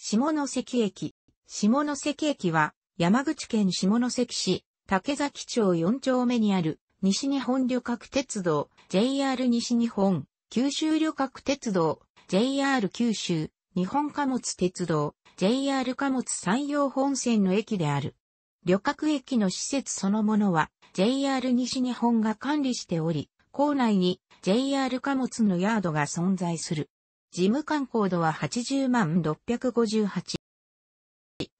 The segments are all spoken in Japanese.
下関駅。下関駅は、山口県下関市、竹崎町4丁目にある、西日本旅客鉄道、JR 西日本、九州旅客鉄道、JR 九州、日本貨物鉄道、JR 貨物山陽本線の駅である。旅客駅の施設そのものは、JR 西日本が管理しており、構内に JR 貨物のヤードが存在する。事務官コードは80万658。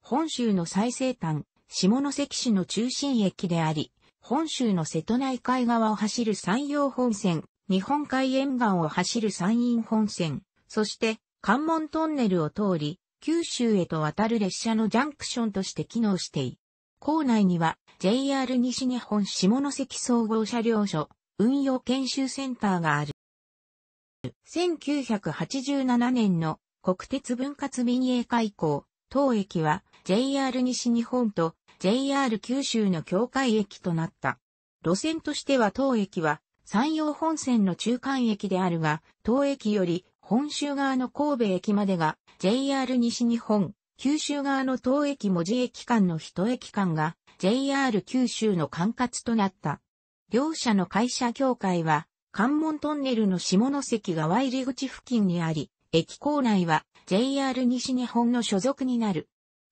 本州の最西端、下関市の中心駅であり、本州の瀬戸内海側を走る山陽本線、日本海沿岸を走る山陰本線、そして関門トンネルを通り、九州へと渡る列車のジャンクションとして機能している。校内には JR 西日本下関総合車両所運用研修センターがある。1987年の国鉄分割民営化以降、当駅は JR 西日本と JR 九州の境界駅となった。路線としては当駅は山陽本線の中間駅であるが、当駅より本州側の神戸駅までが JR 西日本、九州側の当駅文字駅間の一駅間が JR 九州の管轄となった。両社の会社協会は関門トンネルの下関川入口付近にあり、駅構内は JR 西日本の所属になる。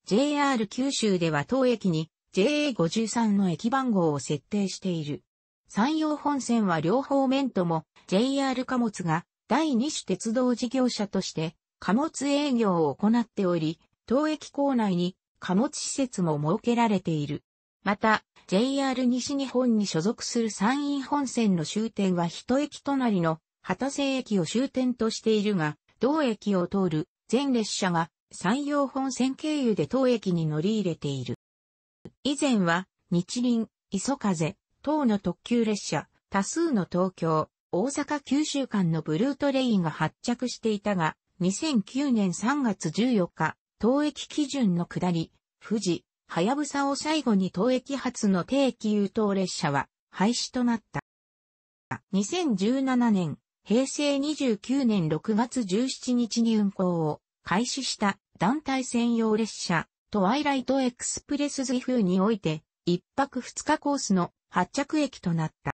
JR 九州では当駅に JA53 の駅番号を設定している。山陽本線は両方面とも JR 貨物が第二種鉄道事業者として貨物営業を行っており、当駅構内に貨物施設も設けられている。また、JR 西日本に所属する山陰本線の終点は一駅隣の旗瀬駅を終点としているが、同駅を通る全列車が山陽本線経由で当駅に乗り入れている。以前は日輪、磯風、等の特急列車、多数の東京、大阪九州間のブルートレインが発着していたが、2009年3月14日、当駅基準の下り、富士、はやぶさを最後に当駅発の定期優等列車は廃止となった。2017年、平成29年6月17日に運行を開始した団体専用列車、トワイライトエクスプレスズ岐風において、一泊二日コースの発着駅となった。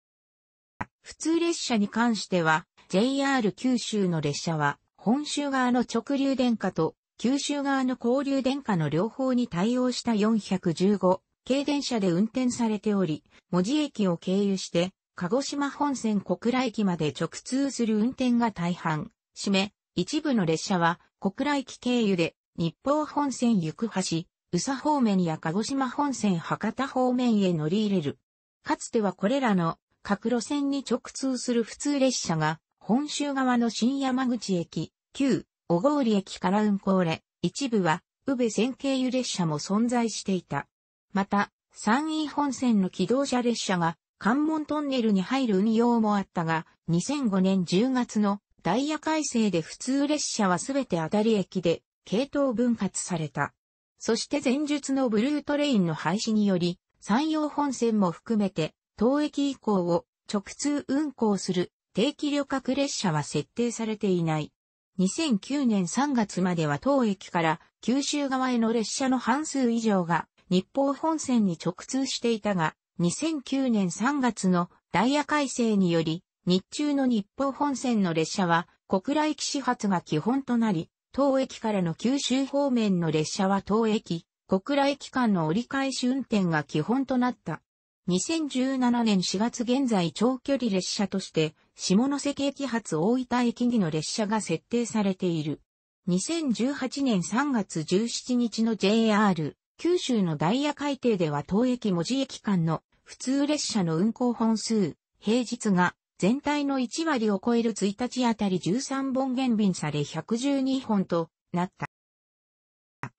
普通列車に関しては、JR 九州の列車は、本州側の直流電化と九州側の交流電化の両方に対応した415系電車で運転されており、文字駅を経由して、鹿児島本線小倉駅まで直通する運転が大半、締め、一部の列車は小倉駅経由で日方本線行く橋、宇佐方面や鹿児島本線博多方面へ乗り入れる。かつてはこれらの各路線に直通する普通列車が本州側の新山口駅、旧小郡駅から運行れ、一部は、宇部線経由列車も存在していた。また、山陰本線の機動車列車が関門トンネルに入る運用もあったが、2005年10月のダイヤ改正で普通列車はすべて当たり駅で系統分割された。そして前述のブルートレインの廃止により、山陽本線も含めて、当駅以降を直通運行する定期旅客列車は設定されていない。2009年3月までは当駅から九州側への列車の半数以上が日報本線に直通していたが、2009年3月のダイヤ改正により、日中の日報本線の列車は小倉駅始発が基本となり、当駅からの九州方面の列車は当駅、小倉駅間の折り返し運転が基本となった。2017年4月現在長距離列車として下関駅発大分駅にの列車が設定されている。2018年3月17日の JR 九州のダイヤ改定では当駅文字駅間の普通列車の運行本数、平日が全体の1割を超える1日あたり13本減便され112本となった。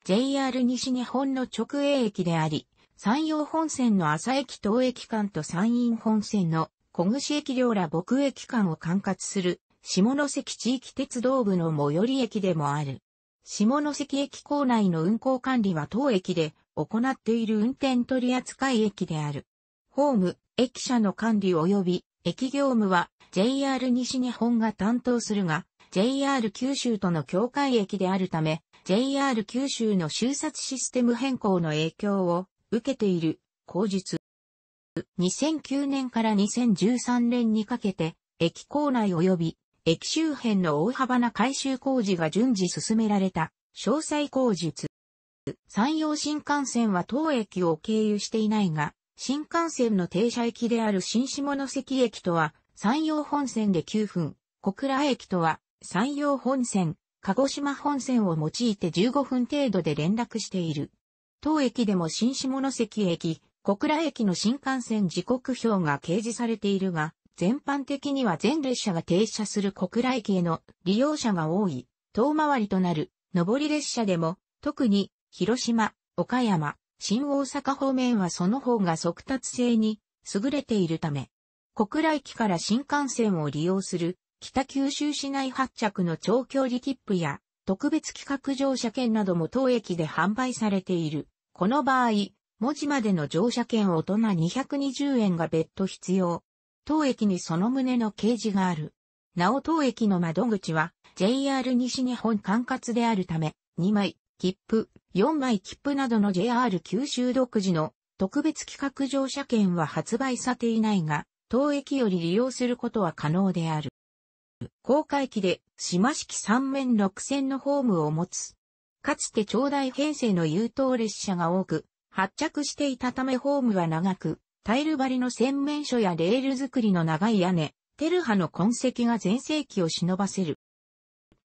JR 西日本の直営駅であり、山陽本線の朝駅東駅間と山陰本線の小串駅両ら牧駅間を管轄する、下関地域鉄道部の最寄り駅でもある。下関駅構内の運行管理は当駅で行っている運転取扱駅である。ホーム、駅舎の管理及び駅業務は JR 西日本が担当するが、JR 九州との境界駅であるため、JR 九州の終殺システム変更の影響を受けている、口述。2009年から2013年にかけて、駅構内及び、駅周辺の大幅な改修工事が順次進められた、詳細工術。山陽新幹線は当駅を経由していないが、新幹線の停車駅である新下関駅とは、山陽本線で9分、小倉駅とは、山陽本線、鹿児島本線を用いて15分程度で連絡している。当駅でも新下関駅、小倉駅の新幹線時刻表が掲示されているが、全般的には全列車が停車する小倉駅への利用者が多い、遠回りとなる、上り列車でも、特に、広島、岡山、新大阪方面はその方が速達性に優れているため、小倉駅から新幹線を利用する北九州市内発着の長距離切符や特別企画乗車券なども当駅で販売されている。この場合、文字までの乗車券大人220円が別途必要。当駅にその旨の掲示がある。なお当駅の窓口は JR 西日本管轄であるため、2枚、切符、4枚切符などの JR 九州独自の特別企画乗車券は発売されていないが、当駅より利用することは可能である。公開機で島式三面六線のホームを持つ。かつて長大編成の優等列車が多く、発着していたためホームは長く、タイル張りの洗面所やレール作りの長い屋根、テルハの痕跡が前世紀を忍ばせる。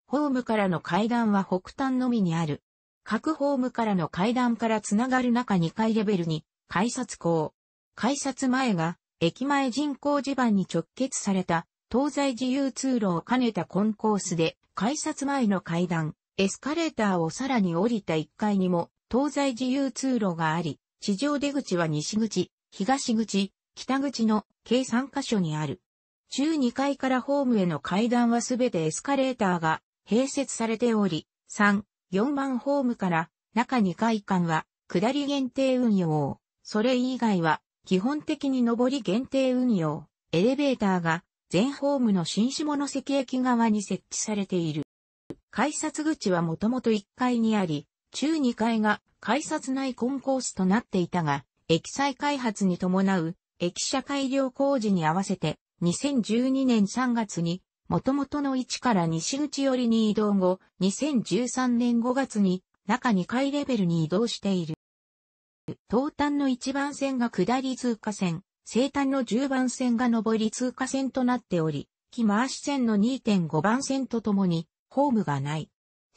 ホームからの階段は北端のみにある。各ホームからの階段からつながる中2階レベルに、改札口。改札前が、駅前人工地盤に直結された、東西自由通路を兼ねたコンコースで、改札前の階段、エスカレーターをさらに降りた1階にも、東西自由通路があり、地上出口は西口、東口、北口の計3カ所にある。中2階からホームへの階段はすべてエスカレーターが併設されており、3、4番ホームから中2階間は下り限定運用。それ以外は基本的に上り限定運用。エレベーターが全ホームの新下関駅側に設置されている。改札口はもともと1階にあり、中2階が改札内コンコースとなっていたが、駅再開発に伴う駅舎改良工事に合わせて2012年3月に元々の位置から西口寄りに移動後、2013年5月に中2階レベルに移動している。東端の1番線が下り通過線、西端の10番線が上り通過線となっており、木回し線の2.5番線とともに、ホームがない。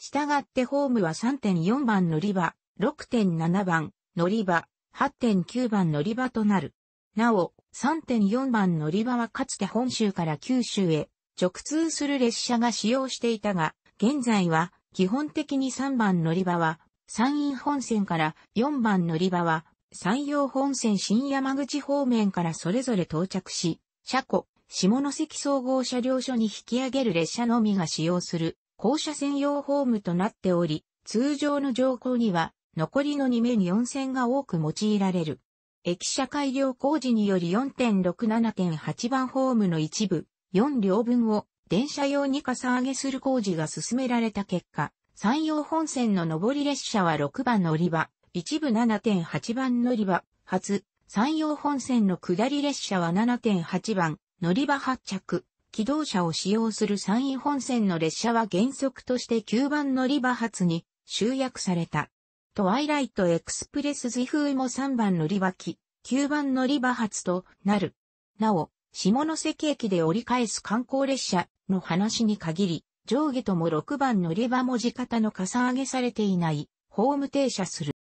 したがってホームは3.4番乗り場、6.7番乗り場、8.9番乗り場となる。なお、3.4番乗り場はかつて本州から九州へ直通する列車が使用していたが、現在は基本的に3番乗り場は山陰本線から4番乗り場は山陽本線新山口方面からそれぞれ到着し、車庫、下関総合車両所に引き上げる列車のみが使用する校舎専用ホームとなっており、通常の乗降には残りの2面4線が多く用いられる。駅舎改良工事により4.67.8番ホームの一部、4両分を電車用にかさ上げする工事が進められた結果、山陽本線の上り列車は6番乗り場、一部7.8番乗り場、初、山陽本線の下り列車は7.8番乗り場発着、機動車を使用する山陰本線の列車は原則として9番乗り場発に集約された。トワイライトエクスプレス自風も3番乗り場機、9番乗り場発となる。なお、下関駅で折り返す観光列車の話に限り、上下とも6番乗り場文字型のかさ上げされていない、ホーム停車する。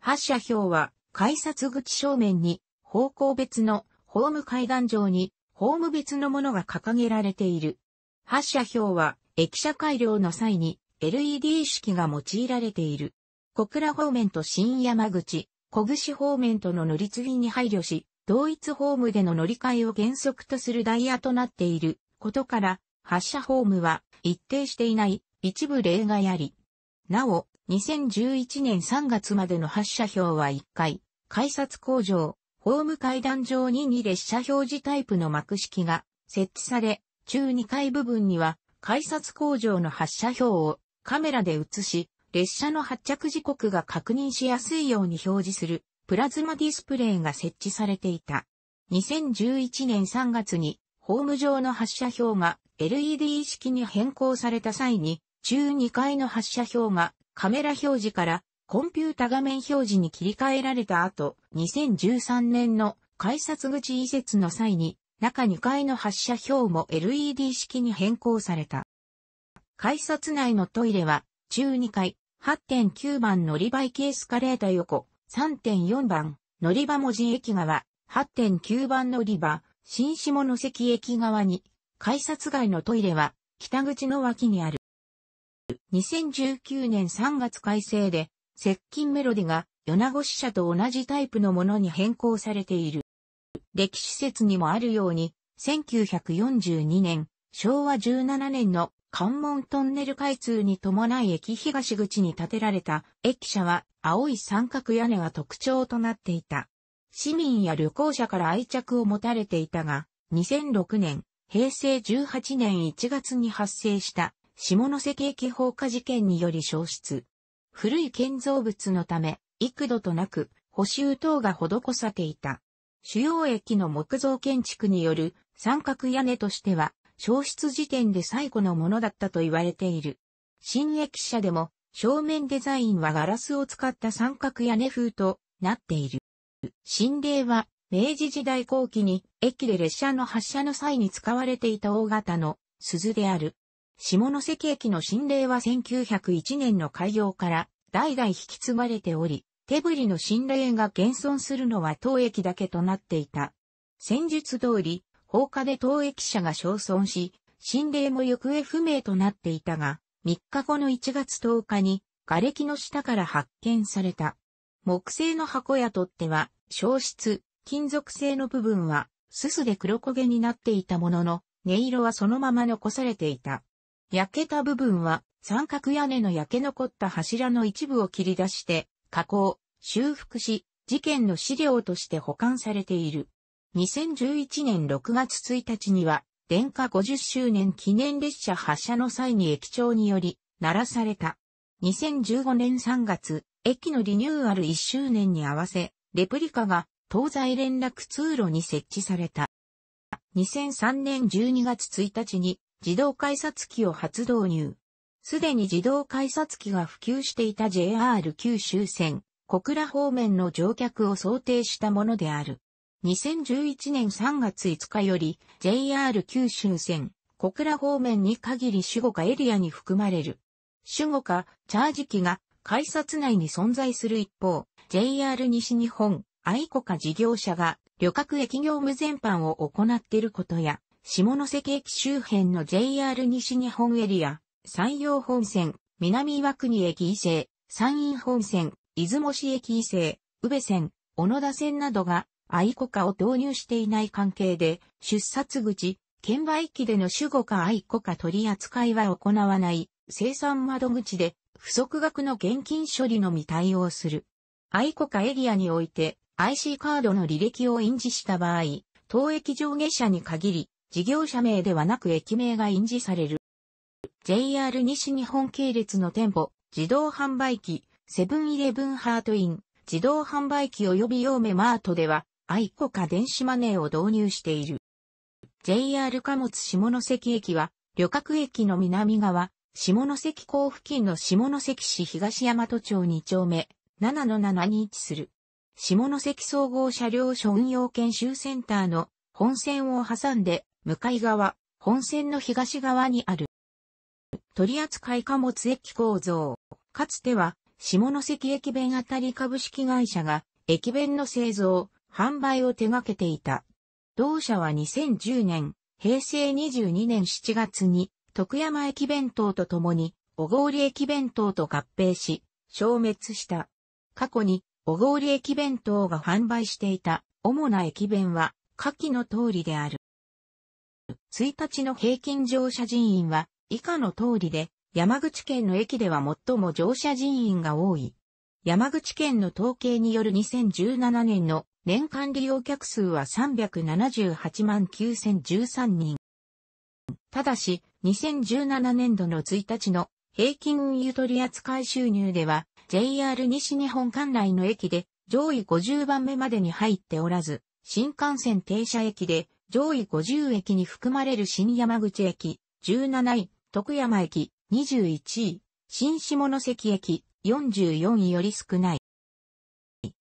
発車表は、改札口正面に、方向別のホーム階段上にホーム別のものが掲げられている。発射表は駅舎改良の際に LED 式が用いられている。小倉方面と新山口、小串方面との乗り継ぎに配慮し、同一ホームでの乗り換えを原則とするダイヤとなっていることから、発車ホームは一定していない一部例外あり。なお、2011年3月までの発車表は1回、改札工場、ホーム階段上に2列車表示タイプの幕式が設置され、中2階部分には改札工場の発車表をカメラで映し、列車の発着時刻が確認しやすいように表示するプラズマディスプレイが設置されていた。2011年3月にホーム上の発車表が LED 式に変更された際に中2階の発車表がカメラ表示からコンピュータ画面表示に切り替えられた後、2013年の改札口移設の際に、中2階の発射表も LED 式に変更された。改札内のトイレは、中2階、8.9番乗り場きエスカレータ横、3.4番、乗り場文字駅側、8.9番乗り場、新下関駅側に、改札外のトイレは、北口の脇にある。2019年3月改正で、接近メロディが、米子支社と同じタイプのものに変更されている。歴史説にもあるように、1942年、昭和17年の関門トンネル開通に伴い駅東口に建てられた駅舎は青い三角屋根が特徴となっていた。市民や旅行者から愛着を持たれていたが、2006年、平成18年1月に発生した下関駅放火事件により消失。古い建造物のため、幾度となく補修等が施されていた。主要駅の木造建築による三角屋根としては、消失時点で最古のものだったと言われている。新駅舎でも、正面デザインはガラスを使った三角屋根風となっている。新霊は、明治時代後期に駅で列車の発車の際に使われていた大型の鈴である。下関駅の新令は1901年の開業から代々引き継がれており、手振りの新霊が現存するのは当駅だけとなっていた。戦術通り、放火で当駅者が焼損し、新霊も行方不明となっていたが、3日後の1月10日に、瓦礫の下から発見された。木製の箱や取っては、消失、金属製の部分は、すすで黒焦げになっていたものの、音色はそのまま残されていた。焼けた部分は三角屋根の焼け残った柱の一部を切り出して加工、修復し、事件の資料として保管されている。2011年6月1日には、電化50周年記念列車発車の際に駅長により、鳴らされた。2015年3月、駅のリニューアル1周年に合わせ、レプリカが東西連絡通路に設置された。2003年12月1日に自動改札機を初導入。すでに自動改札機が普及していた JR 九州線、小倉方面の乗客を想定したものである。2011年3月5日より JR 九州線、小倉方面に限り守護かエリアに含まれる。守護かチャージ機が改札内に存在する一方、JR 西日本、愛子か事業者が旅客駅業務全般を行っていることや、下関駅周辺の JR 西日本エリア、山陽本線、南岩国駅伊勢、山陰本線、出雲市駅伊勢、宇部線、小野田線などが、愛子化を導入していない関係で、出札口、券売機での主語か愛子化取り扱いは行わない、生産窓口で、不足額の現金処理のみ対応する。愛子化エリアにおいて、IC カードの履歴を印字した場合、当駅上下車に限り、事業者名ではなく駅名が印字される。JR 西日本系列の店舗、自動販売機、セブンイレブンハートイン、自動販売機及びヨーメマートでは、アイコカ電子マネーを導入している。JR 貨物下関駅は、旅客駅の南側、下関港付近の下関市東大和町2丁目、7-7に位置する。下関総合車両所運用研修センターの本線を挟んで向かい側、本線の東側にある。取扱貨物駅構造。かつては、下関駅弁あたり株式会社が、駅弁の製造、販売を手掛けていた。同社は2010年、平成22年7月に、徳山駅弁当とともに、小郡駅弁当と合併し、消滅した。過去に、小郡駅弁当が販売していた主な駅弁は、下記の通りである。1日の平均乗車人員は以下の通りで、山口県の駅では最も乗車人員が多い。山口県の統計による2017年の年間利用客数は378万9013人。ただし、2017年度の1日の平均運輸取扱収入では、JR 西日本管内の駅で上位50番目までに入っておらず、新幹線停車駅で上位50駅に含まれる新山口駅、17位、徳山駅、21位、新下関駅、44位より少ない。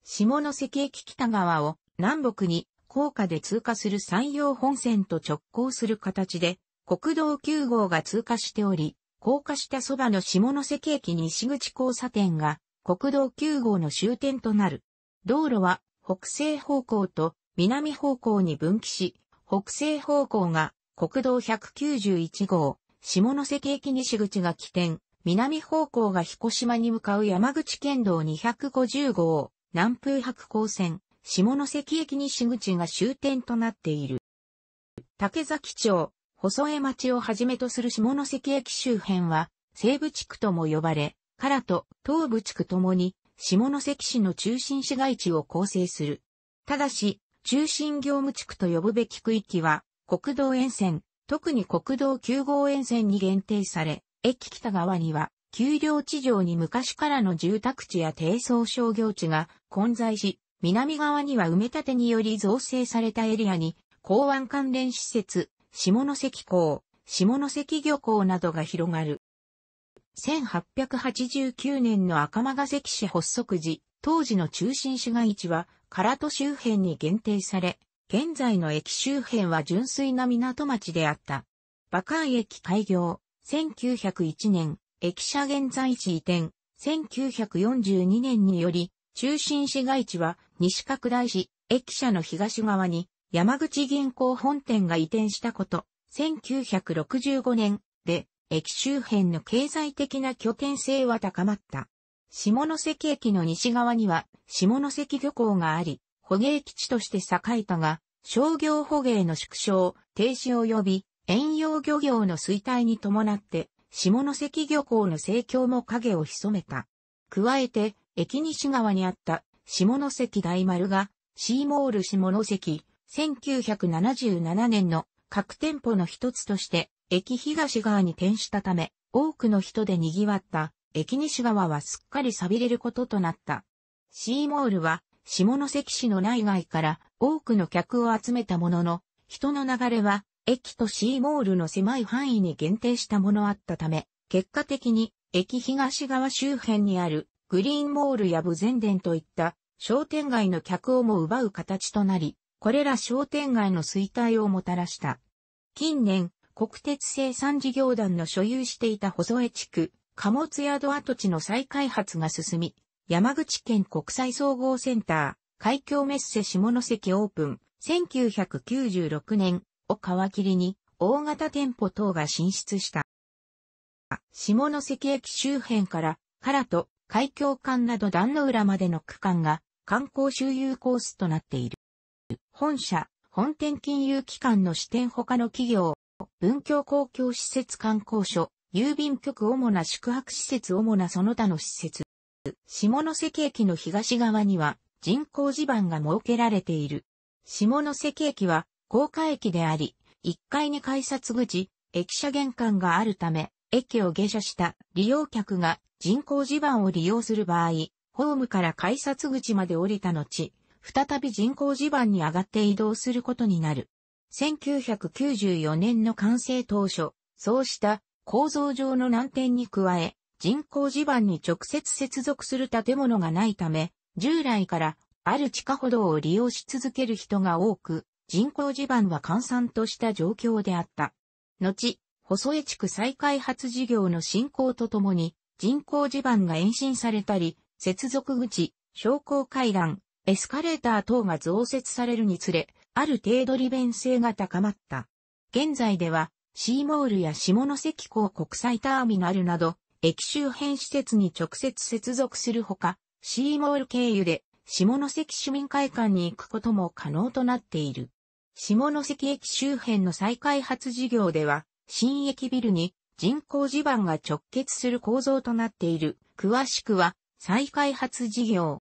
下関駅北側を南北に高架で通過する山陽本線と直行する形で、国道9号が通過しており、高架したそばの下関駅西口交差点が国道9号の終点となる。道路は北西方向と南方向に分岐し、北西方向が国道191号、下関駅西口が起点、南方向が彦島に向かう山口県道250号、南風白光線、下関駅西口が終点となっている。竹崎町、細江町をはじめとする下関駅周辺は、西部地区とも呼ばれ、唐と東部地区ともに、下関市の中心市街地を構成する。ただし、中心業務地区と呼ぶべき区域は、国道沿線、特に国道9号沿線に限定され、駅北側には、丘陵地上に昔からの住宅地や低層商業地が混在し、南側には埋め立てにより造成されたエリアに、港湾関連施設、下関港、下関漁港などが広がる。1889年の赤間ヶ関市発足時、当時の中心市街地は唐戸周辺に限定され、現在の駅周辺は純粋な港町であった。馬海駅開業、1901年、駅舎現在地移転、1942年により、中心市街地は西拡大し、駅舎の東側に山口銀行本店が移転したこと、1965年で駅周辺の経済的な拠点性は高まった。下関駅の西側には下関漁港があり、捕鯨基地として栄えたが、商業捕鯨の縮小、停止及び、遠洋漁業の衰退に伴って、下関漁港の盛況も影を潜めた。加えて、駅西側にあった下関大丸が、シーモール下関、1977年の各店舗の一つとして、駅東側に転したため、多くの人で賑わった駅西側はすっかり錆びれることとなった。シーモールは、下関市の内外から多くの客を集めたものの、人の流れは、駅とシーモールの狭い範囲に限定したものあったため、結果的に、駅東側周辺にある、グリーンモールやブゼンデンといった商店街の客をも奪う形となり、これら商店街の衰退をもたらした。近年、国鉄生産事業団の所有していた細江地区、貨物宿跡地の再開発が進み、山口県国際総合センター、海峡メッセ下関オープン、1996年を皮切りに、大型店舗等が進出した。下関駅周辺から、唐と海峡間など壇の裏までの区間が観光周遊コースとなっている。本社、本店金融機関の支店他の企業、文京公共施設観光所、郵便局主な宿泊施設主なその他の施設。下関駅の東側には人工地盤が設けられている。下関駅は高架駅であり、1階に改札口、駅舎玄関があるため、駅を下車した利用客が人工地盤を利用する場合、ホームから改札口まで降りた後、再び人工地盤に上がって移動することになる。1994年の完成当初、そうした構造上の難点に加え、人工地盤に直接接続する建物がないため、従来からある地下歩道を利用し続ける人が多く、人工地盤は閑散とした状況であった。後、細江地区再開発事業の進行とともに、人工地盤が延伸されたり、接続口、昇降階段、エスカレーター等が増設されるにつれ、ある程度利便性が高まった。現在では、シーモールや下関港国際ターミナルなど、駅周辺施設に直接接続するほか、シーモール経由で下関市民会館に行くことも可能となっている。下関駅周辺の再開発事業では、新駅ビルに人工地盤が直結する構造となっている。詳しくは、再開発事業。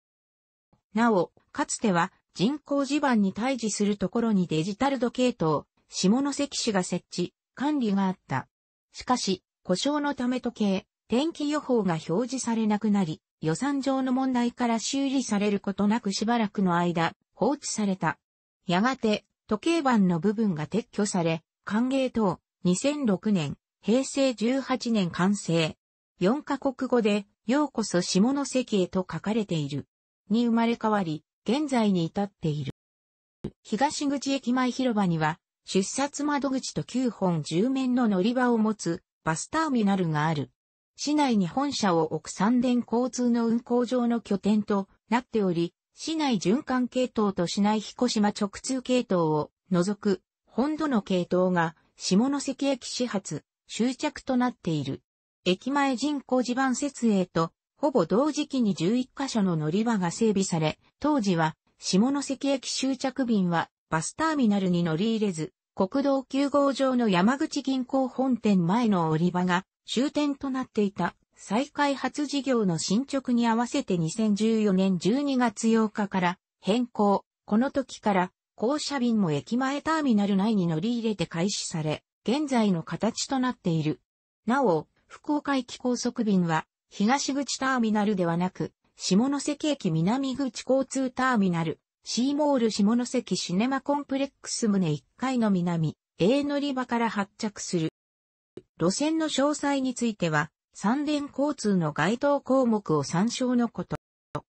なお、かつては人工地盤に対峙するところにデジタル時計塔、下関市が設置、管理があった。しかし、故障のため時計、天気予報が表示されなくなり、予算上の問題から修理されることなくしばらくの間、放置された。やがて、時計盤の部分が撤去され、歓迎等、2006年、平成18年完成。4カ国語で、ようこそ下関へと書かれている。に生まれ変わり、現在に至っている。東口駅前広場には、出札窓口と9本10面の乗り場を持つバスターミナルがある。市内に本社を置く三電交通の運行上の拠点となっており、市内循環系統と市内彦島直通系統を除く本土の系統が下関駅始発、終着となっている。駅前人工地盤設営とほぼ同時期に11カ所の乗り場が整備され、当時は下関駅終着便はバスターミナルに乗り入れず、国道9号上の山口銀行本店前の売り場が終点となっていた再開発事業の進捗に合わせて2014年12月8日から変更。この時から降車便も駅前ターミナル内に乗り入れて開始され、現在の形となっている。なお、福岡駅高速便は東口ターミナルではなく、下関駅南口交通ターミナル、シーモール下関シネマコンプレックス棟1階の南、A 乗り場から発着する。路線の詳細については、三連交通の該当項目を参照のこと。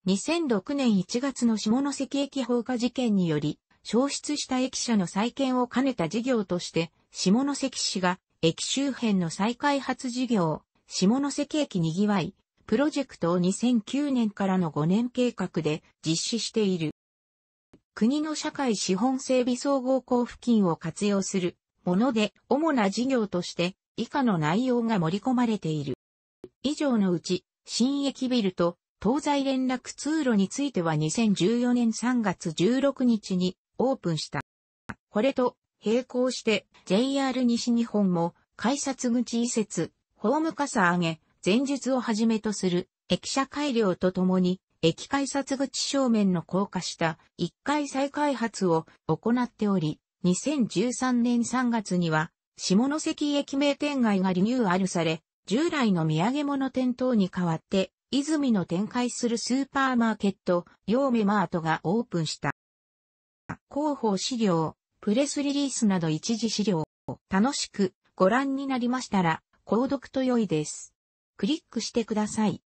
2006年1月の下関駅放火事件により、消失した駅舎の再建を兼ねた事業として、下関市が駅周辺の再開発事業、下関駅にぎわい、プロジェクトを2009年からの5年計画で実施している。国の社会資本整備総合交付金を活用するもので、主な事業として以下の内容が盛り込まれている。以上のうち、新駅ビルと東西連絡通路については2014年3月16日にオープンした。これと並行して JR 西日本も改札口移設、ホーム傘上げ、前述をはじめとする駅舎改良とともに駅改札口正面の高架下1階再開発を行っており、2013年3月には下関駅名店街がリニューアルされ、従来の土産物店等に代わって、泉の展開するスーパーマーケット、ヨーメマートがオープンした。広報資料、プレスリリースなど一時資料、楽しくご覧になりましたら、購読と良いです。クリックしてください。